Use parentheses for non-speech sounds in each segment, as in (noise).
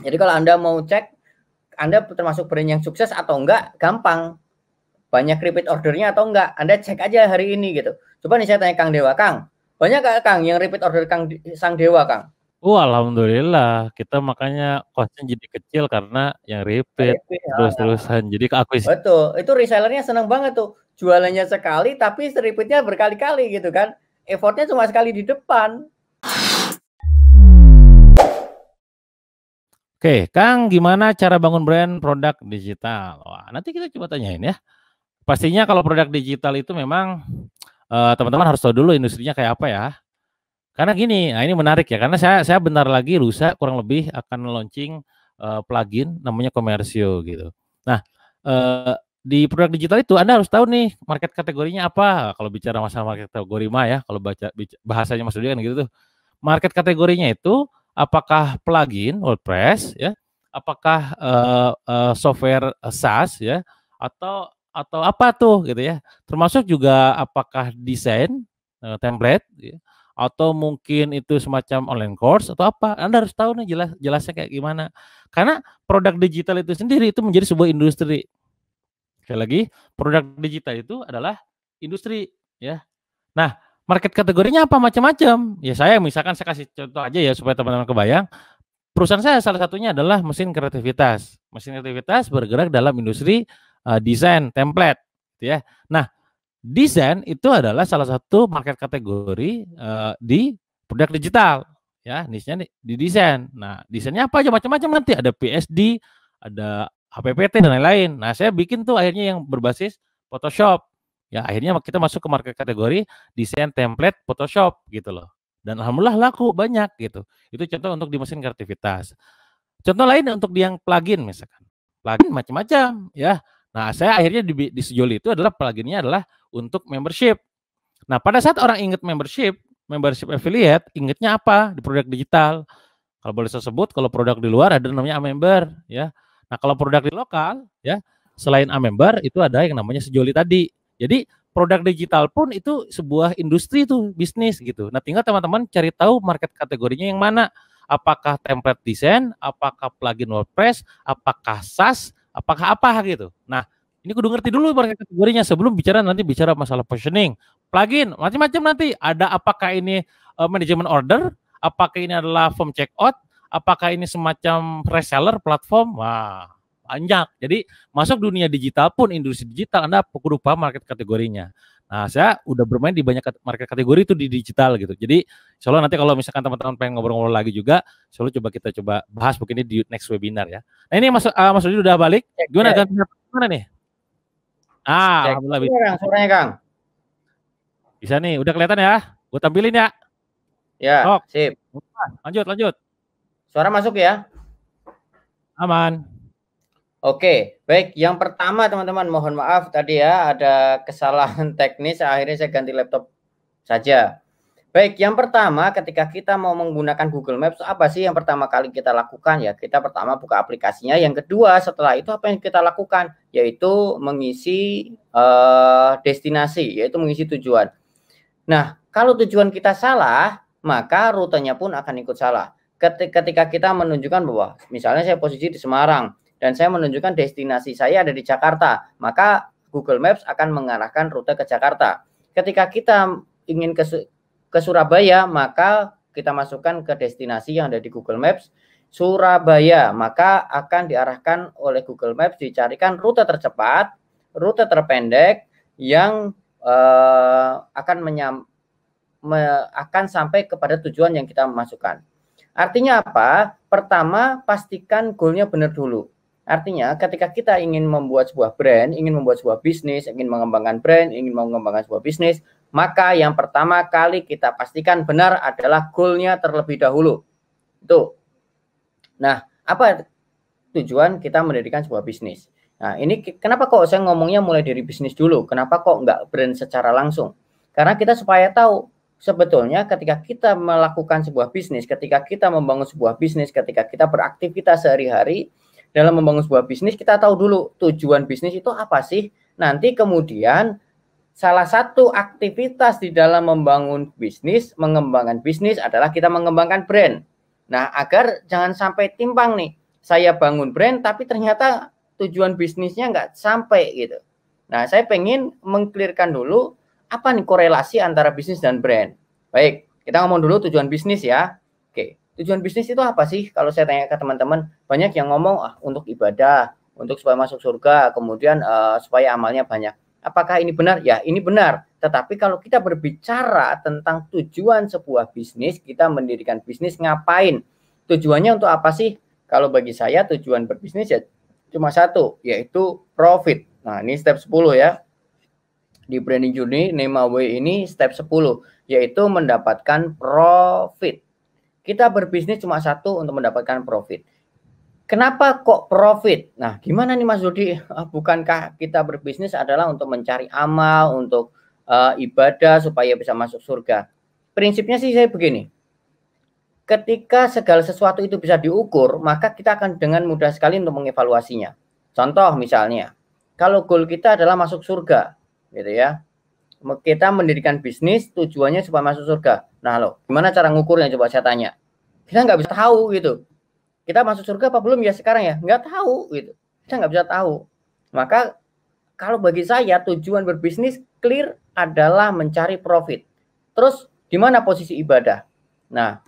Jadi kalau Anda mau cek Anda termasuk brand yang sukses atau enggak, gampang. Banyak repeat ordernya atau enggak, Anda cek aja hari ini gitu. Coba nih saya tanya Kang Dewa, Kang, banyak gak Kang yang repeat order Kang Sang Dewa, Kang? Oh, alhamdulillah. Kita makanya kosnya jadi kecil karena yang repeat, repeat ya. terus-terusan. Jadi ke Betul. Itu resellernya senang banget tuh. Jualannya sekali tapi repeatnya berkali-kali gitu kan. Effortnya cuma sekali di depan. Oke, Kang, gimana cara bangun brand produk digital? Wah, nanti kita coba tanyain ya. Pastinya kalau produk digital itu memang eh, teman-teman uh, harus tahu dulu industrinya kayak apa ya. Karena gini, nah ini menarik ya. Karena saya saya benar lagi rusak kurang lebih akan launching uh, plugin namanya Komersio gitu. Nah, uh, di produk digital itu Anda harus tahu nih market kategorinya apa. Kalau bicara masalah market kategori mah ya, kalau baca bahasanya Mas Dudi kan gitu tuh. Market kategorinya itu apakah plugin WordPress ya, apakah uh, uh, software eh, SaaS ya atau atau apa tuh gitu ya. Termasuk juga apakah desain uh, template ya, atau mungkin itu semacam online course atau apa. Anda harus tahu nih jelas jelasnya kayak gimana. Karena produk digital itu sendiri itu menjadi sebuah industri. Sekali lagi, produk digital itu adalah industri ya. Nah, market kategorinya apa macam-macam. Ya saya misalkan saya kasih contoh aja ya supaya teman-teman kebayang. Perusahaan saya salah satunya adalah mesin kreativitas. Mesin kreativitas bergerak dalam industri uh, desain template, gitu ya. Nah, desain itu adalah salah satu market kategori uh, di produk digital, ya. Nisnya di desain. Nah, desainnya apa aja macam-macam nanti ada PSD, ada HPPT dan lain-lain. Nah, saya bikin tuh akhirnya yang berbasis Photoshop Ya akhirnya kita masuk ke market kategori desain template Photoshop gitu loh. Dan alhamdulillah laku banyak gitu. Itu contoh untuk di mesin kreativitas. Contoh lain untuk di yang plugin misalkan. Plugin macam-macam ya. Nah, saya akhirnya di, di sejoli itu adalah pluginnya adalah untuk membership. Nah, pada saat orang ingat membership, membership affiliate, ingatnya apa? Di produk digital. Kalau boleh saya sebut, kalau produk di luar ada namanya member ya. Nah, kalau produk di lokal ya, selain A-member itu ada yang namanya sejoli tadi. Jadi produk digital pun itu sebuah industri itu bisnis gitu. Nah, tinggal teman-teman cari tahu market kategorinya yang mana. Apakah template desain? apakah plugin WordPress, apakah SaaS, apakah apa gitu. Nah, ini kudu ngerti dulu market kategorinya sebelum bicara nanti bicara masalah positioning, plugin, macam-macam nanti. Ada apakah ini uh, eh, manajemen order, apakah ini adalah form check out? apakah ini semacam reseller platform. Wah, anjak. Jadi masuk dunia digital pun industri digital Anda kudu paham market kategorinya. Nah, saya udah bermain di banyak market kategori itu di digital gitu. Jadi, insyaallah nanti kalau misalkan teman-teman pengen ngobrol-ngobrol lagi juga, selalu coba kita coba bahas mungkin ini di next webinar ya. Nah, ini Mas uh, Mas udah balik. Gimana kan mana nih? Ah, alhamdulillah. Kang, suaranya Kang. Bisa nih, udah kelihatan ya? Gue tampilin ya. Ya, Sok. sip. Lanjut, lanjut. Suara masuk ya? Aman. Oke, baik. Yang pertama teman-teman mohon maaf tadi ya ada kesalahan (laughs) teknis akhirnya saya ganti laptop saja. Baik, yang pertama ketika kita mau menggunakan Google Maps apa sih yang pertama kali kita lakukan ya? Kita pertama buka aplikasinya, yang kedua setelah itu apa yang kita lakukan? Yaitu mengisi uh, destinasi, yaitu mengisi tujuan. Nah, kalau tujuan kita salah, maka rutenya pun akan ikut salah. Ketika kita menunjukkan bahwa misalnya saya posisi di Semarang, dan saya menunjukkan destinasi saya ada di Jakarta, maka Google Maps akan mengarahkan rute ke Jakarta. Ketika kita ingin ke, ke Surabaya, maka kita masukkan ke destinasi yang ada di Google Maps Surabaya, maka akan diarahkan oleh Google Maps dicarikan rute tercepat, rute terpendek yang eh, akan menyam, me, akan sampai kepada tujuan yang kita masukkan. Artinya apa? Pertama, pastikan goalnya benar dulu. Artinya ketika kita ingin membuat sebuah brand, ingin membuat sebuah bisnis, ingin mengembangkan brand, ingin mengembangkan sebuah bisnis, maka yang pertama kali kita pastikan benar adalah goalnya terlebih dahulu. Itu. Nah, apa tujuan kita mendirikan sebuah bisnis? Nah, ini kenapa kok saya ngomongnya mulai dari bisnis dulu? Kenapa kok nggak brand secara langsung? Karena kita supaya tahu sebetulnya ketika kita melakukan sebuah bisnis, ketika kita membangun sebuah bisnis, ketika kita beraktivitas sehari-hari, dalam membangun sebuah bisnis kita tahu dulu tujuan bisnis itu apa sih. Nanti kemudian salah satu aktivitas di dalam membangun bisnis, mengembangkan bisnis adalah kita mengembangkan brand. Nah, agar jangan sampai timpang nih. Saya bangun brand tapi ternyata tujuan bisnisnya nggak sampai gitu. Nah, saya pengen mengklirkan dulu apa nih korelasi antara bisnis dan brand. Baik, kita ngomong dulu tujuan bisnis ya tujuan bisnis itu apa sih? Kalau saya tanya ke teman-teman, banyak yang ngomong ah, untuk ibadah, untuk supaya masuk surga, kemudian uh, supaya amalnya banyak. Apakah ini benar? Ya, ini benar. Tetapi kalau kita berbicara tentang tujuan sebuah bisnis, kita mendirikan bisnis ngapain? Tujuannya untuk apa sih? Kalau bagi saya tujuan berbisnis ya cuma satu, yaitu profit. Nah, ini step 10 ya. Di branding journey, name away ini step 10, yaitu mendapatkan profit. Kita berbisnis cuma satu untuk mendapatkan profit. Kenapa kok profit? Nah, gimana nih Mas Dodi? Eh, bukankah kita berbisnis adalah untuk mencari amal, untuk uh, ibadah supaya bisa masuk surga? Prinsipnya sih saya begini. Ketika segala sesuatu itu bisa diukur, maka kita akan dengan mudah sekali untuk mengevaluasinya. Contoh misalnya, kalau goal kita adalah masuk surga, gitu ya. Kita mendirikan bisnis tujuannya supaya masuk surga Nah lo, gimana cara ngukurnya coba saya tanya. Kita nggak bisa tahu gitu. Kita masuk surga apa belum ya sekarang ya? Nggak tahu gitu. Kita nggak bisa tahu. Maka kalau bagi saya tujuan berbisnis clear adalah mencari profit. Terus di mana posisi ibadah? Nah,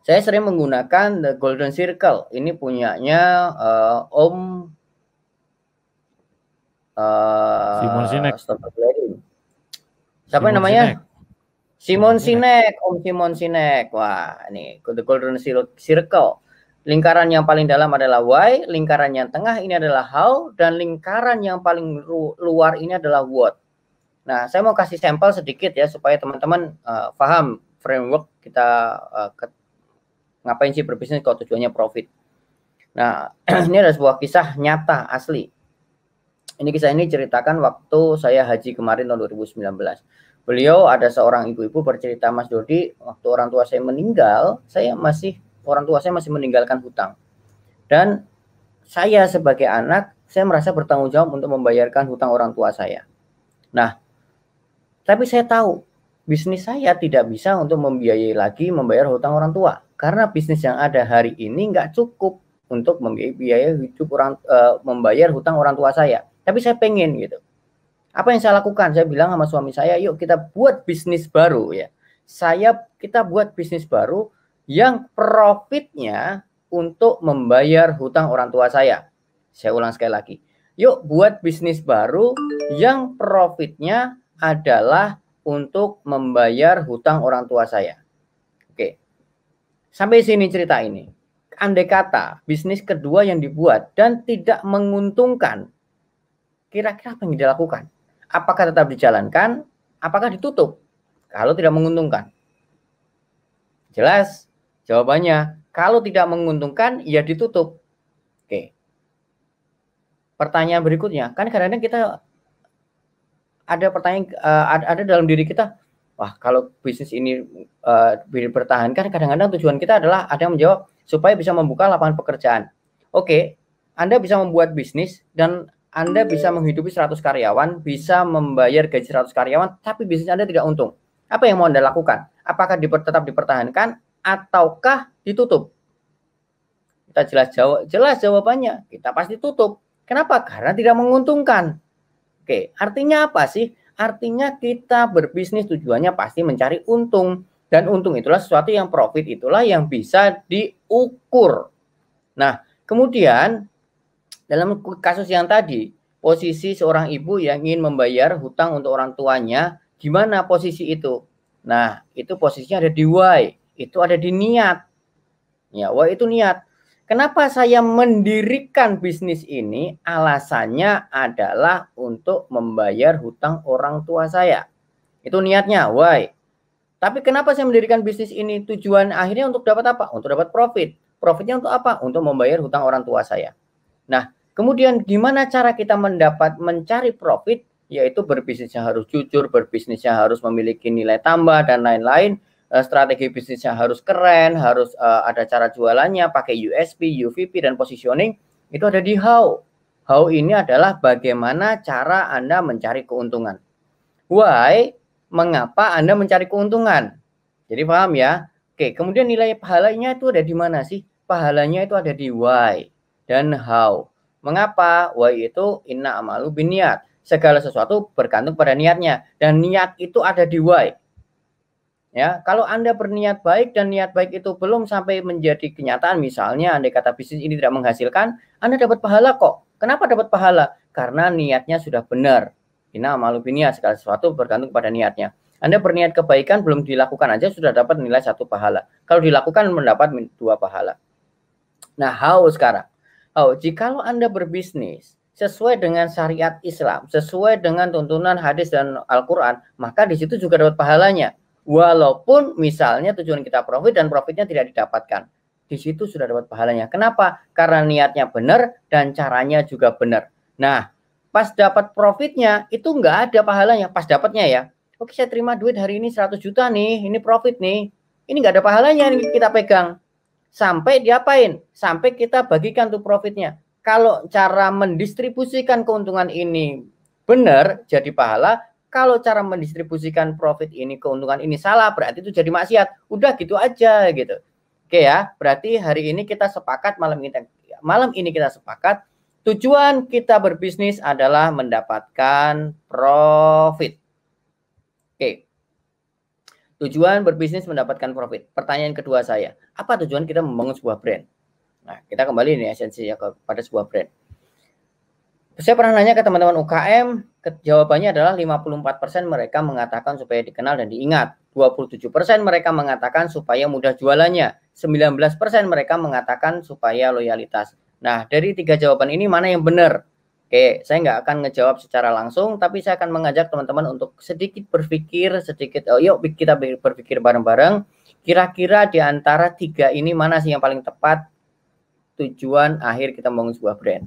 saya sering menggunakan The Golden Circle. Ini punyanya uh, Om uh, Simon Sinek. Siapa Simon namanya? Sinek. Simon Sinek, Om Simon Sinek. Wah, ini The Golden Circle. Lingkaran yang paling dalam adalah why, lingkaran yang tengah ini adalah how, dan lingkaran yang paling luar ini adalah what. Nah, saya mau kasih sampel sedikit ya supaya teman-teman uh, paham framework kita uh, ke, ngapain sih berbisnis kalau tujuannya profit. Nah, (clears throat) ini ada sebuah kisah nyata asli. Ini kisah ini ceritakan waktu saya haji kemarin tahun 2019 Beliau ada seorang ibu-ibu bercerita Mas Dodi, waktu orang tua saya meninggal, saya masih orang tua saya masih meninggalkan hutang. Dan saya sebagai anak, saya merasa bertanggung jawab untuk membayarkan hutang orang tua saya. Nah, tapi saya tahu bisnis saya tidak bisa untuk membiayai lagi membayar hutang orang tua karena bisnis yang ada hari ini nggak cukup untuk membiayai hidup orang uh, membayar hutang orang tua saya. Tapi saya pengen gitu apa yang saya lakukan? Saya bilang sama suami saya, yuk kita buat bisnis baru ya. Saya kita buat bisnis baru yang profitnya untuk membayar hutang orang tua saya. Saya ulang sekali lagi. Yuk buat bisnis baru yang profitnya adalah untuk membayar hutang orang tua saya. Oke. Sampai sini cerita ini. Andai kata bisnis kedua yang dibuat dan tidak menguntungkan, kira-kira apa yang dilakukan? apakah tetap dijalankan, apakah ditutup kalau tidak menguntungkan? Jelas jawabannya, kalau tidak menguntungkan ya ditutup. Oke. Pertanyaan berikutnya, kan kadang-kadang kita ada pertanyaan eh, ada dalam diri kita, wah kalau bisnis ini uh, eh, dipertahankan kadang-kadang tujuan kita adalah ada yang menjawab supaya bisa membuka lapangan pekerjaan. Oke, Anda bisa membuat bisnis dan anda iya. bisa menghidupi 100 karyawan, bisa membayar gaji 100 karyawan, tapi bisnis Anda tidak untung. Apa yang mau Anda lakukan? Apakah tetap dipertahankan ataukah ditutup? Kita jelas jawab, jelas jawabannya. Kita pasti tutup. Kenapa? Karena tidak menguntungkan. Oke, artinya apa sih? Artinya kita berbisnis tujuannya pasti mencari untung dan untung itulah sesuatu yang profit itulah yang bisa diukur. Nah, kemudian dalam kasus yang tadi, posisi seorang ibu yang ingin membayar hutang untuk orang tuanya, gimana posisi itu? Nah, itu posisinya ada di why, itu ada di niat. Ya, why itu niat. Kenapa saya mendirikan bisnis ini? Alasannya adalah untuk membayar hutang orang tua saya. Itu niatnya, why. Tapi kenapa saya mendirikan bisnis ini? Tujuan akhirnya untuk dapat apa? Untuk dapat profit. Profitnya untuk apa? Untuk membayar hutang orang tua saya. Nah, kemudian gimana cara kita mendapat mencari profit yaitu berbisnisnya harus jujur, berbisnisnya harus memiliki nilai tambah dan lain-lain. Eh, strategi bisnisnya harus keren, harus eh, ada cara jualannya, pakai USP, UVP dan positioning. Itu ada di how. How ini adalah bagaimana cara Anda mencari keuntungan. Why? Mengapa Anda mencari keuntungan? Jadi paham ya? Oke, kemudian nilai pahalanya itu ada di mana sih? Pahalanya itu ada di why dan how. Mengapa? Wa itu inna amalu biniat. Segala sesuatu bergantung pada niatnya dan niat itu ada di why. Ya, kalau Anda berniat baik dan niat baik itu belum sampai menjadi kenyataan, misalnya Anda kata bisnis ini tidak menghasilkan, Anda dapat pahala kok. Kenapa dapat pahala? Karena niatnya sudah benar. Ina malu biniat, segala sesuatu bergantung pada niatnya. Anda berniat kebaikan belum dilakukan aja sudah dapat nilai satu pahala. Kalau dilakukan mendapat dua pahala. Nah, how sekarang? Oh, jikalau Anda berbisnis sesuai dengan syariat Islam, sesuai dengan tuntunan hadis dan Al-Quran, maka di situ juga dapat pahalanya. Walaupun misalnya tujuan kita profit dan profitnya tidak didapatkan. Di situ sudah dapat pahalanya. Kenapa? Karena niatnya benar dan caranya juga benar. Nah, pas dapat profitnya itu enggak ada pahalanya. Pas dapatnya ya. Oke, saya terima duit hari ini 100 juta nih. Ini profit nih. Ini enggak ada pahalanya ini kita pegang sampai diapain? Sampai kita bagikan tuh profitnya. Kalau cara mendistribusikan keuntungan ini benar jadi pahala, kalau cara mendistribusikan profit ini keuntungan ini salah berarti itu jadi maksiat. Udah gitu aja gitu. Oke ya, berarti hari ini kita sepakat malam kita malam ini kita sepakat tujuan kita berbisnis adalah mendapatkan profit. Oke. Tujuan berbisnis mendapatkan profit. Pertanyaan kedua saya, apa tujuan kita membangun sebuah brand? Nah, kita kembali nih esensinya kepada sebuah brand. Saya pernah nanya ke teman-teman UKM, jawabannya adalah 54% mereka mengatakan supaya dikenal dan diingat. 27% mereka mengatakan supaya mudah jualannya. 19% mereka mengatakan supaya loyalitas. Nah, dari tiga jawaban ini mana yang benar? Oke, saya nggak akan ngejawab secara langsung, tapi saya akan mengajak teman-teman untuk sedikit berpikir, sedikit, oh, yuk kita berpikir bareng-bareng. Kira-kira di antara tiga ini mana sih yang paling tepat tujuan akhir kita membangun sebuah brand?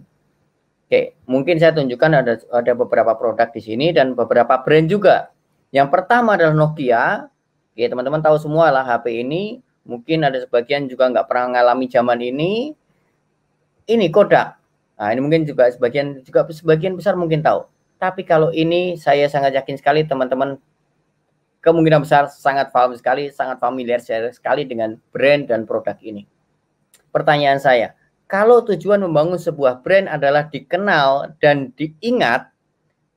Oke, mungkin saya tunjukkan ada ada beberapa produk di sini dan beberapa brand juga. Yang pertama adalah Nokia. Oke, teman-teman tahu semua lah HP ini. Mungkin ada sebagian juga nggak pernah mengalami zaman ini. Ini Kodak. Nah, ini mungkin juga sebagian juga sebagian besar mungkin tahu. Tapi kalau ini saya sangat yakin sekali teman-teman kemungkinan besar sangat paham sekali, sangat familiar sekali dengan brand dan produk ini. Pertanyaan saya, kalau tujuan membangun sebuah brand adalah dikenal dan diingat,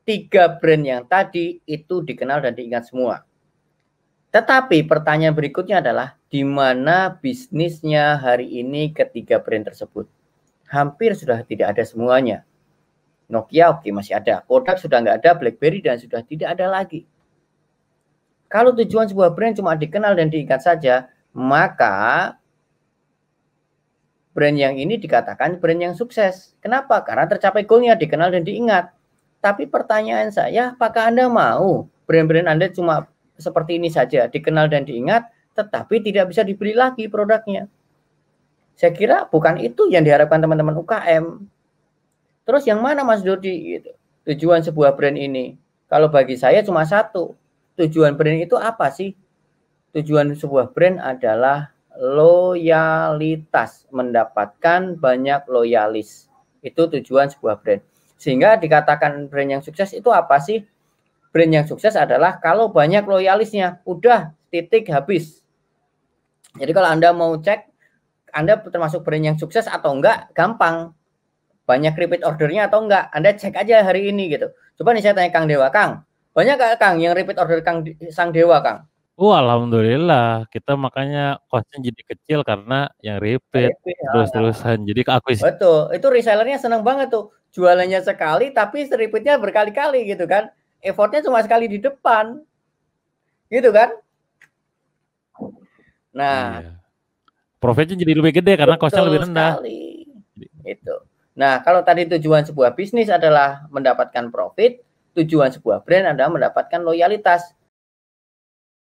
tiga brand yang tadi itu dikenal dan diingat semua. Tetapi pertanyaan berikutnya adalah di mana bisnisnya hari ini ketiga brand tersebut? hampir sudah tidak ada semuanya. Nokia oke okay, masih ada, Kodak sudah nggak ada, BlackBerry dan sudah tidak ada lagi. Kalau tujuan sebuah brand cuma dikenal dan diingat saja, maka brand yang ini dikatakan brand yang sukses. Kenapa? Karena tercapai goalnya, dikenal dan diingat. Tapi pertanyaan saya, apakah Anda mau brand-brand Anda cuma seperti ini saja, dikenal dan diingat, tetapi tidak bisa dibeli lagi produknya? Saya kira bukan itu yang diharapkan teman-teman UKM. Terus yang mana Mas Dodi gitu. Tujuan sebuah brand ini. Kalau bagi saya cuma satu. Tujuan brand itu apa sih? Tujuan sebuah brand adalah loyalitas, mendapatkan banyak loyalis. Itu tujuan sebuah brand. Sehingga dikatakan brand yang sukses itu apa sih? Brand yang sukses adalah kalau banyak loyalisnya, udah titik habis. Jadi kalau Anda mau cek anda termasuk brand yang sukses atau enggak gampang banyak repeat ordernya atau enggak Anda cek aja hari ini gitu coba nih saya tanya Kang Dewa Kang banyak gak Kang yang repeat order Kang Sang Dewa Kang Wah, oh, alhamdulillah kita makanya costnya jadi kecil karena yang repeat, ah. terus-terusan jadi aku Betul, itu resellernya senang banget tuh jualannya sekali tapi repeatnya berkali-kali gitu kan, effortnya cuma sekali di depan, gitu kan? Nah, iya. Profitnya jadi lebih gede karena kosnya lebih rendah. Sekali. Itu. Nah, kalau tadi tujuan sebuah bisnis adalah mendapatkan profit, tujuan sebuah brand adalah mendapatkan loyalitas.